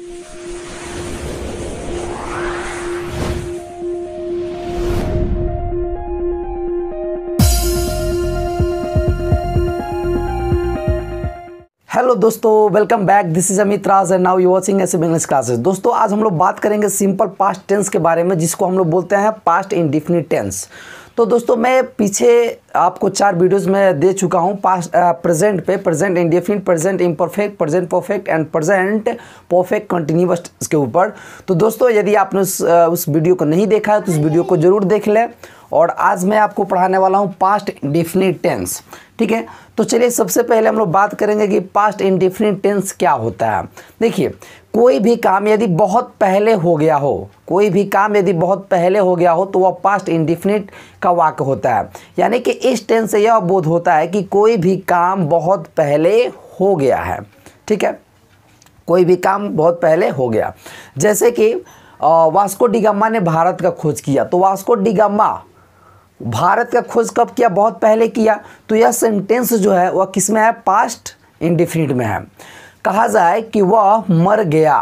hello दोस्तों welcome back this is Amit Raj and now you watching S English classes दोस्तों आज हम लोग बात करेंगे सिंपल पास्ट टेंस के बारे में जिसको हम लोग बोलते हैं पास्ट इंडिफिनिट टेंस तो दोस्तों मैं पीछे आपको चार वीडियोस में दे चुका हूँ पास प्रेजेंट uh, पे present indefinite present imperfect present perfect and present perfect continuous के ऊपर तो दोस्तों यदि आपने उस, uh, उस वीडियो को नहीं देखा है तो उस वीडियो को ज़रूर देख लें और आज मैं आपको पढ़ाने वाला हूँ पास्ट इंडिफिनिट टेंस ठीक है तो चलिए सबसे पहले हम लोग बात करेंगे कि पास्ट इंडिफिनिट टेंस क्या होता है देखिए कोई भी काम यदि बहुत पहले हो गया हो कोई भी काम यदि बहुत पहले हो गया हो तो वह पास्ट इंडिफिनिट का वाक्य होता है यानी कि इस टेंस से यह बोध होता है कि कोई भी काम बहुत पहले हो गया है ठीक है कोई भी काम बहुत पहले हो गया जैसे कि वास्को डिगम्मा ने भारत का खोज किया तो वास्को डिगम्मा भारत का खोज कब किया बहुत पहले किया तो यह सेंटेंस जो है वह किस में है पास्ट इंडिफिनिट में है कहा जाए कि वह मर गया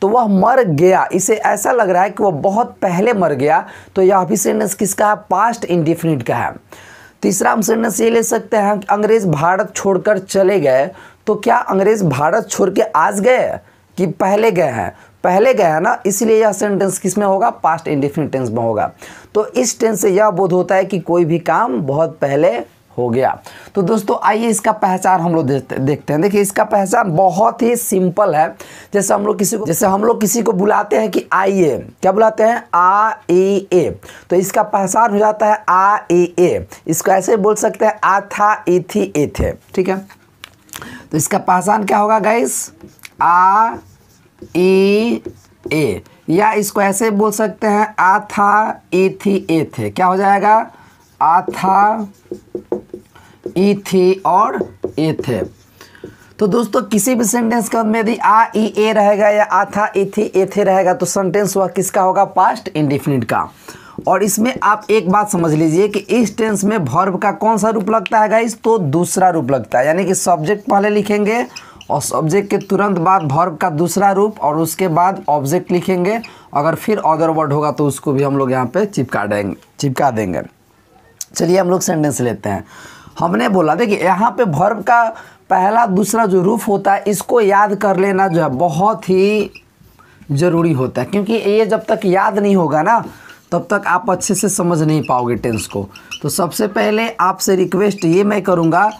तो वह मर गया इसे ऐसा लग रहा है कि वह बहुत पहले मर गया तो यह अभी सेंटेंस किसका है पास्ट इंडिफिनिट का है तीसरा हम सेंटेंस ये ले सकते हैं कि अंग्रेज़ भारत छोड़कर चले गए तो क्या अंग्रेज़ भारत छोड़ के आज गए कि पहले गए हैं पहले गया ना इसलिए यह सेंटेंस किस में होगा पास्ट इंडिफिनिट टेंस में होगा तो इस टेंस से यह बोध होता है कि कोई भी काम बहुत पहले हो गया तो दोस्तों आइए इसका पहचान हम लोग देखते हैं देखिए इसका पहचान बहुत ही सिंपल है जैसे हम लोग किसी को जैसे हम लोग किसी को बुलाते हैं कि आइए क्या बुलाते हैं आ ए ए तो इसका पहचान हो जाता है आ ए ए इसको ऐसे बोल सकते हैं आ था ए थी ए थे ठीक है तो इसका पहचान क्या होगा गाइस आ ई e, ए या इसको ऐसे बोल सकते हैं आ था ई थी ए थे क्या हो जाएगा आ था ई थी और ए थे तो दोस्तों किसी भी सेंटेंस के में यदि आ ई ए रहेगा या आ था ई थी ए थे रहेगा तो सेंटेंस वह किसका होगा पास्ट इंडिफिनिट का और इसमें आप एक बात समझ लीजिए कि इस टेंस में भर्व का कौन सा रूप लगता है गाइस तो दूसरा रूप लगता है यानी कि सब्जेक्ट पहले लिखेंगे और सब्जेक्ट के तुरंत बाद भर्व का दूसरा रूप और उसके बाद ऑब्जेक्ट लिखेंगे अगर फिर अदर वर्ड होगा तो उसको भी हम लोग यहाँ पे चिपका देंगे चिपका देंगे चलिए हम लोग सेंटेंस लेते हैं हमने बोला देखिए यहाँ पे भर्व का पहला दूसरा जो रूप होता है इसको याद कर लेना जो है बहुत ही ज़रूरी होता है क्योंकि ये जब तक याद नहीं होगा ना तब तक आप अच्छे से समझ नहीं पाओगे टेंस को तो सबसे पहले आपसे रिक्वेस्ट ये मैं करूँगा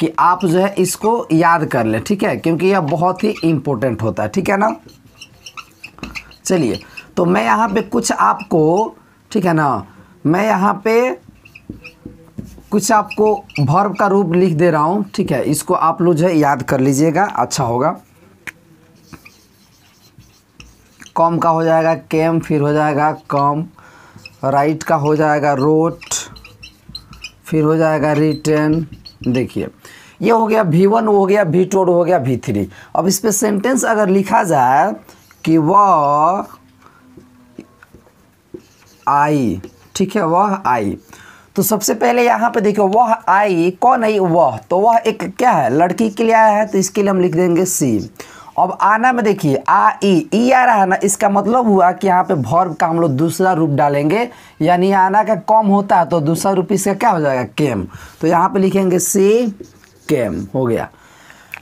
कि आप जो है इसको याद कर लें ठीक है क्योंकि यह बहुत ही इम्पोर्टेंट होता है ठीक है ना चलिए तो मैं यहाँ पे कुछ आपको ठीक है ना मैं यहाँ पे कुछ आपको भर्व का रूप लिख दे रहा हूँ ठीक है इसको आप लोग जो है याद कर लीजिएगा अच्छा होगा कॉम का हो जाएगा केम फिर हो जाएगा कॉम राइट का हो जाएगा रोट फिर हो जाएगा रिटर्न देखिए ये हो गया वी वन हो गया वी टू हो गया वी थ्री अब इस पर सेंटेंस अगर लिखा जाए कि वह आई ठीक है वह आई तो सबसे पहले यहाँ पे देखिए वह आई कौन आई वह तो वह एक क्या है लड़की के लिए आया है तो इसके लिए हम लिख देंगे सी अब आना में देखिए आ ई ई आ रहा है ना इसका मतलब हुआ कि यहाँ पे भर्व का हम लोग दूसरा रूप डालेंगे यानी आना का कम होता है तो दूसरा रूप इसका क्या हो जाएगा केम तो यहाँ पे लिखेंगे सी स्कैम हो गया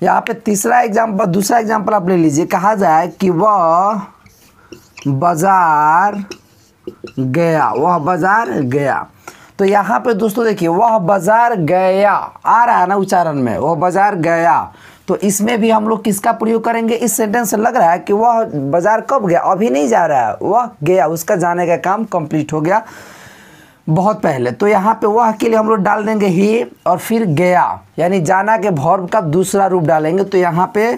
यहाँ पे तीसरा एग्जाम्पल दूसरा एग्जाम्पल आप ले लीजिए कहा जाए कि वह बाजार गया वह बाजार गया तो यहाँ पे दोस्तों देखिए वह बाजार गया आ रहा है ना उच्चारण में वह बाजार गया तो इसमें भी हम लोग किसका प्रयोग करेंगे इस सेंटेंस से लग रहा है कि वह बाजार कब गया अभी नहीं जा रहा है वह गया उसका जाने का काम कंप्लीट हो गया बहुत पहले तो यहाँ पे वह के लिए हम लोग डाल देंगे ही और फिर गया यानी जाना के भौर का दूसरा रूप डालेंगे तो यहाँ पे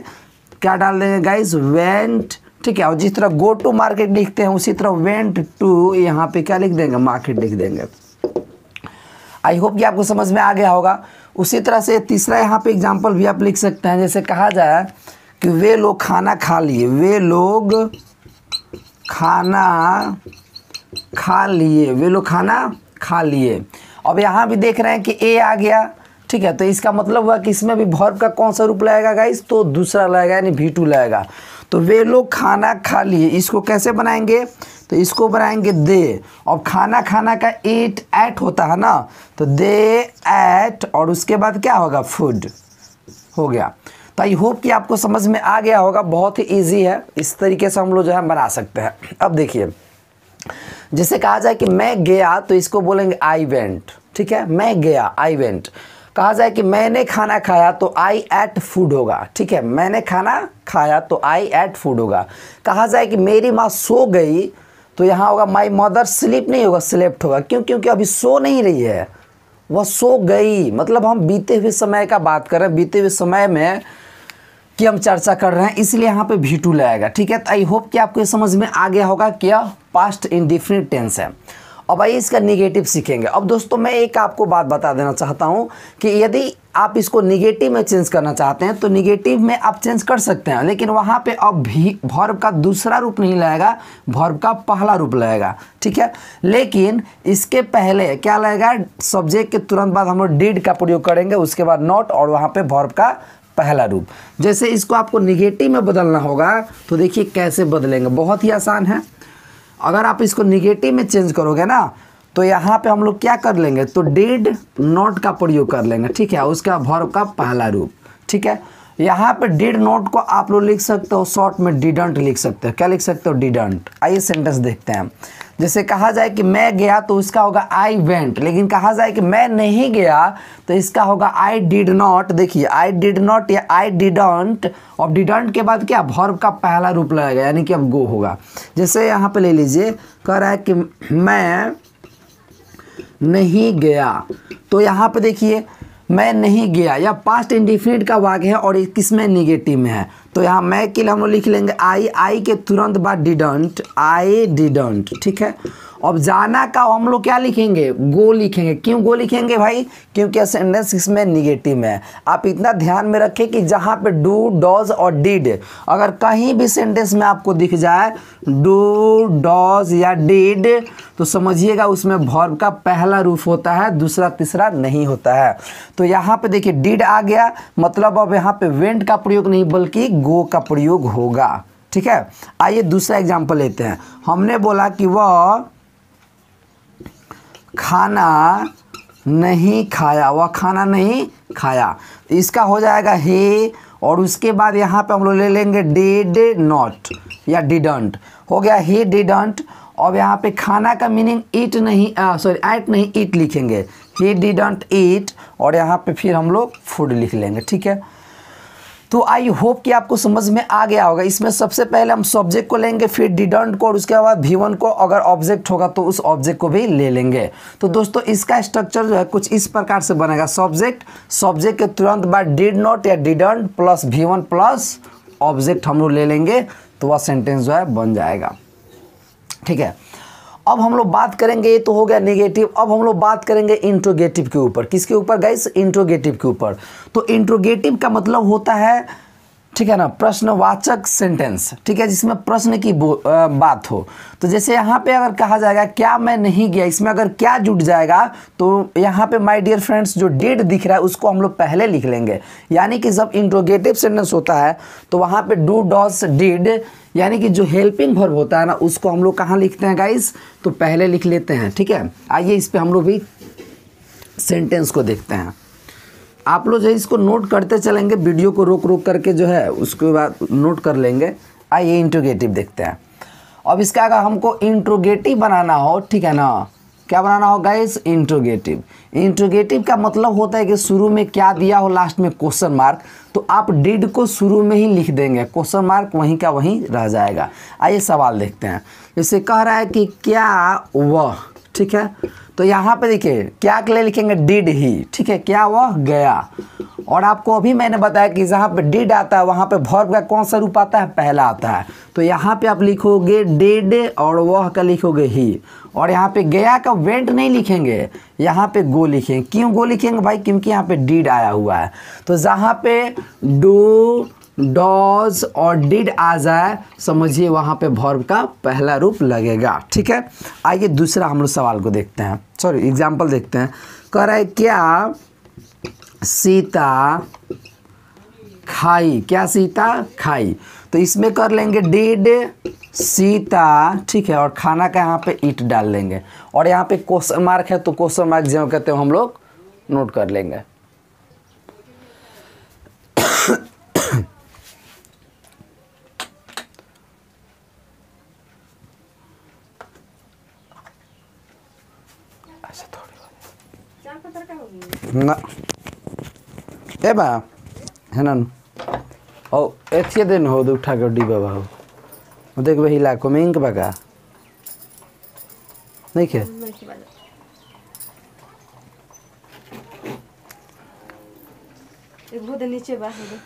क्या डाल देंगे गाइज वेंट ठीक है और जिस तरह गो टू मार्केट लिखते हैं उसी तरह वेंट टू यहाँ पे क्या लिख देंगे मार्केट लिख देंगे आई होप कि आपको समझ में आ गया होगा उसी तरह से तीसरा यहाँ पे एग्जाम्पल भी आप लिख सकते हैं जैसे कहा जाए कि वे लोग खाना खा लिए वे लोग खाना खा लिए वे लोग खाना खा लिए अब यहाँ भी देख रहे हैं कि ए आ गया ठीक है तो इसका मतलब हुआ कि इसमें भी भर्व का कौन सा रूप लगेगा गाइस तो दूसरा लगेगा यानी भी टू लगेगा तो वे लोग खाना खा लिए इसको कैसे बनाएंगे तो इसको बनाएंगे दे और खाना खाना का एट ऐट होता है ना तो दे ऐट और उसके बाद क्या होगा फूड हो गया तो आई होप कि आपको समझ में आ गया होगा बहुत ही ईजी है इस तरीके से हम लोग जो है बना सकते हैं अब देखिए जैसे कहा जाए कि मैं गया तो इसको बोलेंगे आई वेंट ठीक है मैं गया आई वेंट कहा जाए कि मैंने खाना खाया तो आई एट फूड होगा ठीक है मैंने खाना खाया तो आई एट फूड होगा कहा जाए कि मेरी माँ सो गई तो यहाँ होगा माई मदर स्लीप नहीं होगा स्लेप्ट होगा क्यों क्योंकि अभी सो नहीं रही है वह सो गई मतलब हम बीते हुए समय का बात करें बीते हुए समय में कि हम चर्चा कर रहे हैं इसलिए यहाँ पे भी टू लगाएगा ठीक है तो आई होप कि आपको ये समझ में आ गया होगा कि यह पास्ट डिफरेंट टेंस है अब आइए इसका निगेटिव सीखेंगे अब दोस्तों मैं एक आपको बात बता देना चाहता हूँ कि यदि आप इसको निगेटिव में चेंज करना चाहते हैं तो निगेटिव में आप चेंज कर सकते हैं लेकिन वहाँ पे अब भी भर्व का दूसरा रूप नहीं लगेगा भर्व का पहला रूप लगेगा ठीक है लेकिन इसके पहले क्या लगेगा सब्जेक्ट के तुरंत बाद हम लोग डीड का प्रयोग करेंगे उसके बाद नॉट और वहाँ पे भर्व का पहला रूप जैसे इसको आपको निगेटिव में बदलना होगा तो देखिए कैसे बदलेंगे बहुत ही आसान है अगर आप इसको निगेटिव में चेंज करोगे ना तो यहाँ पे हम लोग क्या कर लेंगे तो डेड नोट का प्रयोग कर लेंगे ठीक है उसका भर का पहला रूप ठीक है यहाँ पे डेड नोट को आप लोग लिख सकते हो शॉर्ट में डिडंट लिख सकते हो क्या लिख सकते हो डिडंट आइए सेंटेंस देखते हैं जैसे कहा जाए कि मैं गया तो इसका होगा आई वेंट लेकिन कहा जाए कि मैं नहीं गया तो इसका होगा आई डिड नॉट देखिए आई डिड नॉट या आई डिडंट और डिडंट के बाद क्या भर्व का पहला रूप लगेगा यानी कि अब गो होगा जैसे यहाँ पे ले लीजिए कह रहा है कि मैं नहीं गया तो यहाँ पे देखिए मैं नहीं गया या पास्ट इंडिफिनिट का वाक्य है और किस में निगेटिव में है तो यहाँ मैं लिए हम लोग लिख लेंगे आई आई के तुरंत बाद डिडंट आई डिडंट ठीक है अब जाना का हम लोग क्या लिखेंगे गो लिखेंगे क्यों गो लिखेंगे भाई क्योंकि असेंडेंस इसमें निगेटिव है आप इतना ध्यान में रखें कि जहाँ पे डू डॉज और डिड अगर कहीं भी सेंटेंस में आपको दिख जाए डू डॉज या डिड तो समझिएगा उसमें भर्व का पहला रूप होता है दूसरा तीसरा नहीं होता है तो यहाँ पे देखिए डिड आ गया मतलब अब यहाँ पे वेंट का प्रयोग नहीं बल्कि गो का प्रयोग होगा ठीक है आइए दूसरा एग्जाम्पल लेते हैं हमने बोला कि वह खाना नहीं खाया वह खाना नहीं खाया तो इसका हो जाएगा हे और उसके बाद यहाँ पे हम लोग ले लेंगे डेड नॉट या डिडंट हो गया हे डिडंट अब यहाँ पे खाना का मीनिंग ईट नहीं सॉरी ऐट नहीं ईट लिखेंगे ही डिडंट ईट और यहाँ पे फिर हम लोग फूड लिख लेंगे ठीक है तो आई होप कि आपको समझ में आ गया होगा इसमें सबसे पहले हम सब्जेक्ट को लेंगे फिर डिडंट को और उसके बाद भीवन को अगर ऑब्जेक्ट होगा तो उस ऑब्जेक्ट को भी ले लेंगे तो दोस्तों इसका स्ट्रक्चर जो है कुछ इस प्रकार से बनेगा सब्जेक्ट सब्जेक्ट के तुरंत बाद डिड नॉट या didn't plus V one plus object हम लोग ले लेंगे तो वह सेंटेंस जो है बन जाएगा ठीक है अब हम लोग बात करेंगे ये तो हो गया नेगेटिव अब हम लोग बात करेंगे इंट्रोगेटिव के ऊपर किसके ऊपर गाइस इंट्रोगेटिव के ऊपर तो इंट्रोगेटिव का मतलब होता है ठीक है ना प्रश्नवाचक सेंटेंस ठीक है जिसमें प्रश्न की आ, बात हो तो जैसे यहाँ पे अगर कहा जाएगा क्या मैं नहीं गया इसमें अगर क्या जुट जाएगा तो यहाँ पे माय डियर फ्रेंड्स जो डेट दिख रहा है उसको हम लोग पहले लिख लेंगे यानी कि जब इंट्रोगेटिव सेंटेंस होता है तो वहाँ पे डू डॉस डिड यानी कि जो हेल्पिंग वर्ब होता है ना उसको हम लोग कहाँ लिखते हैं गाइस तो पहले लिख लेते हैं ठीक है आइए इस पर हम लोग भी सेंटेंस को देखते हैं आप लोग जो है इसको नोट करते चलेंगे वीडियो को रोक रोक करके जो है उसके बाद नोट कर लेंगे आइए इंट्रोगेटिव देखते हैं अब इसका अगर हमको इंट्रोगेटिव बनाना हो ठीक है ना क्या बनाना होगा इस इंट्रोगेटिव इंट्रोगेटिव का मतलब होता है कि शुरू में क्या दिया हो लास्ट में क्वेश्चन मार्क तो आप डिड को शुरू में ही लिख देंगे क्वेश्चन मार्क वहीं का वहीं रह जाएगा आइए सवाल देखते हैं जैसे कह रहा है कि क्या वह ठीक है तो यहाँ पे देखिए क्या के लिए लिखेंगे डिड ही ठीक है क्या वह गया और आपको अभी मैंने बताया कि जहाँ पे डिड आता है वहाँ पे भर्व का कौन सा रूप आता है पहला आता है तो यहाँ पे आप लिखोगे डिड और वह का लिखोगे ही और यहाँ पे गया का वेंट नहीं लिखेंगे यहाँ पे गो लिखेंगे क्यों गो लिखेंगे भाई क्योंकि यहाँ पे डिड आया हुआ है तो जहाँ पे डू डॉज और डिड आ जाए समझिए वहाँ पे भर्व का पहला रूप लगेगा ठीक है आइए दूसरा हम लोग सवाल को देखते हैं सॉरी एग्जाम्पल देखते हैं कह रहा है क्या सीता खाई क्या सीता खाई तो इसमें कर लेंगे डिड सीता ठीक है और खाना का यहाँ पे ईट डाल लेंगे और यहाँ पे क्वेश्चन मार्क है तो क्वेश्चन मार्क जो कहते हैं हम लोग नोट कर लेंगे बा हेनन ओ एथिए देन हो उठा गडी बाबा हो ओ देखबे हिला कमिंग बागा नहीं के ए बहुत नीचे बा हो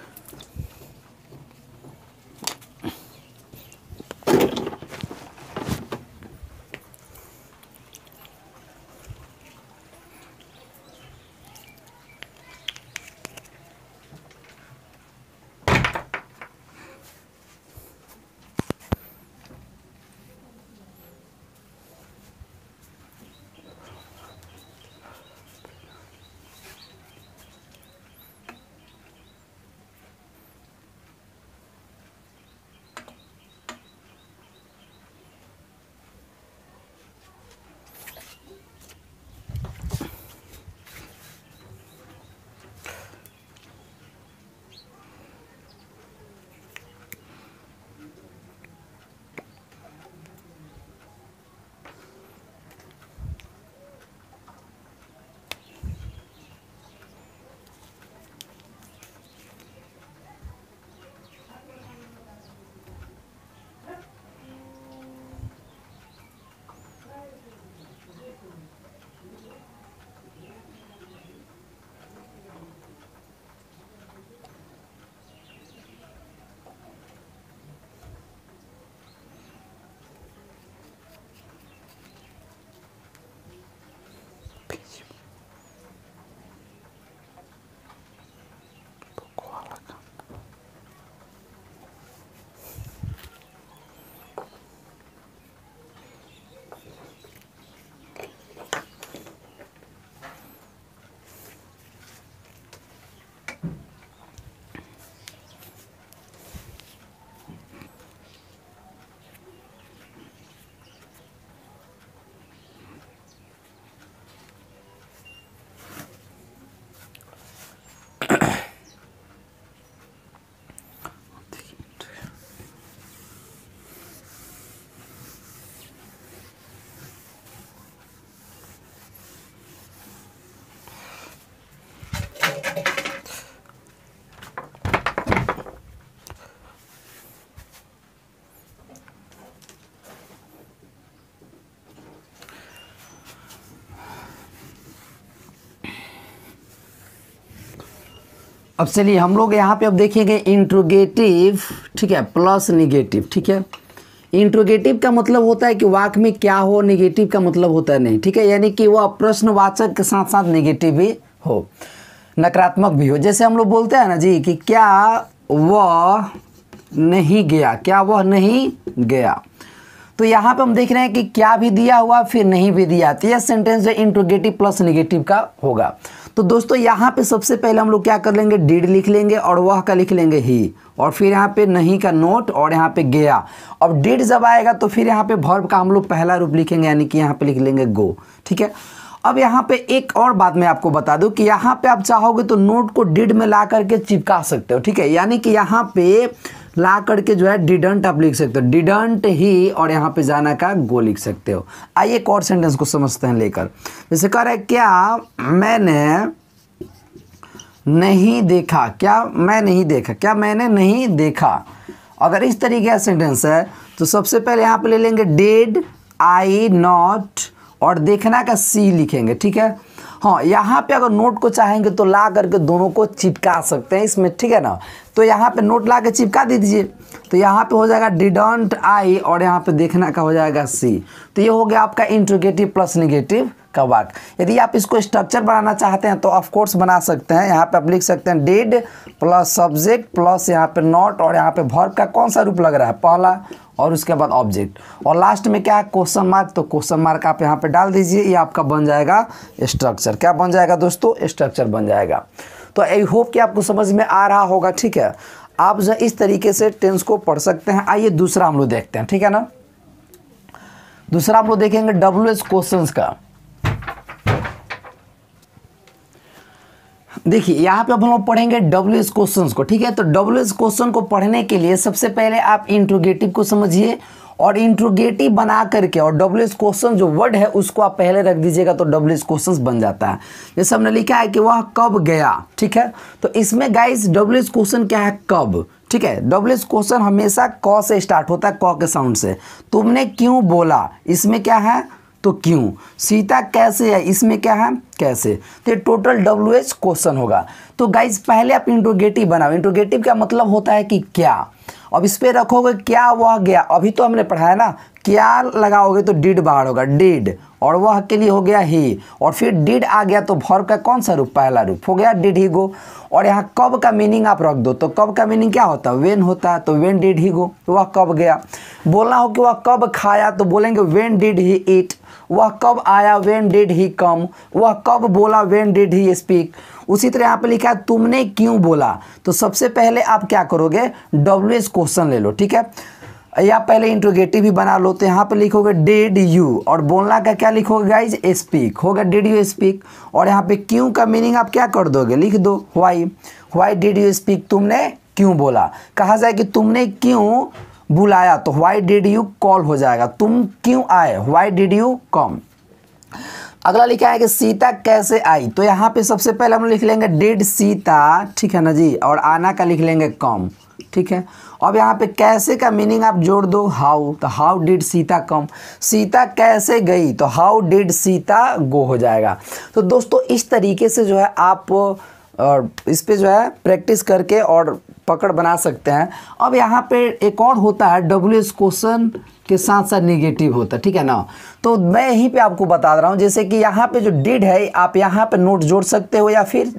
अब चलिए हम लोग यहाँ पे अब देखेंगे इंट्रोगेटिव ठीक है प्लस निगेटिव ठीक है इंट्रोगेटिव का मतलब होता है कि वाक में क्या हो निगेटिव का मतलब होता है नहीं ठीक है यानी कि वह प्रश्नवाचक के साथ साथ निगेटिव भी हो नकारात्मक भी हो जैसे हम लोग बोलते हैं ना जी कि क्या वह नहीं गया क्या वह नहीं गया तो यहाँ पे हम देख रहे हैं कि क्या भी दिया हुआ फिर नहीं भी दिया तो यह सेंटेंस जो इंट्रोगेटिव प्लस निगेटिव का होगा तो दोस्तों यहाँ पे सबसे पहले हम लोग क्या कर लेंगे डिड लिख लेंगे और वह का लिख लेंगे ही और फिर यहाँ पे नहीं का नोट और यहाँ पे गया अब डिड जब आएगा तो फिर यहाँ पे भर्व का हम लोग पहला रूप लिखेंगे यानी कि यहाँ पे लिख लेंगे गो ठीक है अब यहाँ पे एक और बात मैं आपको बता दूँ कि यहाँ पे आप चाहोगे तो नोट को डिड में ला करके चिपका सकते हो ठीक है यानी कि यहाँ पे ला करके जो है डिडंट आप लिख सकते हो डिडंट ही और यहाँ पे जाना का गो लिख सकते हो आइए एक और सेंटेंस को समझते हैं लेकर जैसे कह रहे क्या मैंने नहीं देखा क्या मैं नहीं देखा क्या मैंने नहीं देखा अगर इस तरीके का सेंटेंस है तो सबसे पहले यहाँ पे ले लेंगे डेड आई नॉट और देखना का सी लिखेंगे ठीक है हाँ यहाँ पे अगर नोट को चाहेंगे तो ला करके दोनों को चिपका सकते हैं इसमें ठीक है ना तो यहाँ पे नोट ला के चिपका दीजिए तो यहाँ पे हो जाएगा डिडंट आई और यहाँ पे देखना का हो जाएगा सी तो ये हो गया आपका इंट्रोगेटिव प्लस निगेटिव कवाक यदि आप इसको स्ट्रक्चर बनाना चाहते हैं तो ऑफकोर्स बना सकते हैं यहाँ पे आप लिख सकते हैं डेड प्लस सब्जेक्ट प्लस यहाँ पे नॉट और यहाँ पे भर्ब का कौन सा रूप लग रहा है पहला और उसके बाद ऑब्जेक्ट और लास्ट में क्या है क्वेश्चन मार्क तो क्वेश्चन मार्क आप यहाँ पे डाल दीजिए ये आपका बन जाएगा स्ट्रक्चर क्या बन जाएगा दोस्तों स्ट्रक्चर बन जाएगा तो आई होप कि आपको समझ में आ रहा होगा ठीक है आप जो इस तरीके से टेंस को पढ़ सकते हैं आइए दूसरा हम लोग देखते हैं ठीक है ना दूसरा हम लोग देखेंगे डब्ल्यू एस क्वेश्चन का देखिए यहाँ पे अब हम लोग पढ़ेंगे डब्ल्यू एस क्वेश्चन को ठीक है तो डब्ल्यू एस क्वेश्चन को पढ़ने के लिए सबसे पहले आप इंट्रोगेटिव को समझिए और इंट्रोगेटिव बना करके और डब्ल्यू एस क्वेश्चन जो वर्ड है उसको आप पहले रख दीजिएगा तो डब्ल्यू एस क्वेश्चन बन जाता है जैसे हमने लिखा है कि वह कब गया ठीक है तो इसमें गाइस डब्ल्यू एस क्वेश्चन क्या है कब ठीक है डब्ल्यू एस क्वेश्चन हमेशा क से स्टार्ट होता है क के साउंड से तुमने क्यों बोला इसमें क्या है तो क्यों सीता कैसे है इसमें क्या है कैसे तो ये टोटल डब्ल्यू एच क्वेश्चन होगा तो गाइज पहले आप इंट्रोगेटिव बनाओ इंट्रोगेटिव का मतलब होता है कि क्या अब इस पर रखोगे क्या वह गया अभी तो हमने पढ़ाया ना क्या लगाओगे तो डिड बाहर होगा डिड और वह के लिए हो गया ही और फिर डिड आ गया तो भर का कौन सा रूप पहला रूप हो गया डिड ही गो और यहाँ कब का मीनिंग आप रख दो तो कब का मीनिंग क्या होता है वेन होता है तो वेन डिड ही गो तो वह कब गया बोलना हो कि वह कब खाया तो बोलेंगे वेन डिड ही ईट वह कब आया वेन डिड ही कम वह कब बोला वेन डिड ही स्पीक उसी तरह यहाँ पर लिखा है तुमने क्यों बोला तो सबसे पहले आप क्या करोगे डब्ल्यू क्वेश्चन ले लो ठीक है या पहले इंट्रोगेटिव भी बना लो तो यहाँ पे लिखोगे डेड यू और बोलना का क्या लिखोगे गाइज स्पीक होगा डेड यू स्पीक और यहाँ पे क्यों का मीनिंग आप क्या कर दोगे लिख दो why why did you speak तुमने क्यों बोला कहा जाए कि तुमने क्यों बुलाया तो वाई डिड यू कॉल हो जाएगा तुम क्यों आए वाई डिड यू कॉम अगला लिखा है कि सीता कैसे आई तो यहाँ पे सबसे पहले हम लिख लेंगे डेड सीता ठीक है ना जी और आना का लिख लेंगे कॉम ठीक है अब यहाँ पे कैसे का मीनिंग आप जोड़ दो हाउ तो how did Sita come Sita कैसे गई तो हाउ डिड सीता गो हो जाएगा तो दोस्तों इस तरीके से जो है आप और इस पर जो है प्रैक्टिस करके और पकड़ बना सकते हैं अब यहाँ पे एक और होता है डब्ल्यू एस क्वेश्चन के साथ साथ निगेटिव होता है ठीक है ना तो मैं यहीं पे आपको बता रहा हूँ जैसे कि यहाँ पे जो डिड है आप यहाँ पे नोट जोड़ सकते हो या फिर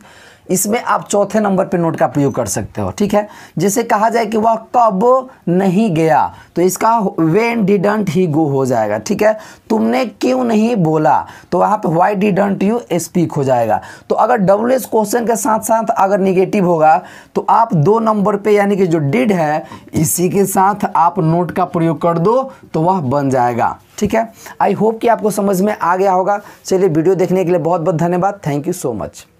इसमें आप चौथे नंबर पे नोट का प्रयोग कर सकते हो ठीक है जैसे कहा जाए कि वह कब नहीं गया तो इसका वेन डिडंट ही गो हो जाएगा ठीक है तुमने क्यों नहीं बोला तो वहाँ पे वाई डिडंट यू स्पीक हो जाएगा तो अगर डब्ल्यू एस क्वेश्चन के साथ साथ अगर निगेटिव होगा तो आप दो नंबर पे यानी कि जो डिड है इसी के साथ आप नोट का प्रयोग कर दो तो वह बन जाएगा ठीक है आई होप कि आपको समझ में आ गया होगा चलिए वीडियो देखने के लिए बहुत बहुत धन्यवाद थैंक यू सो मच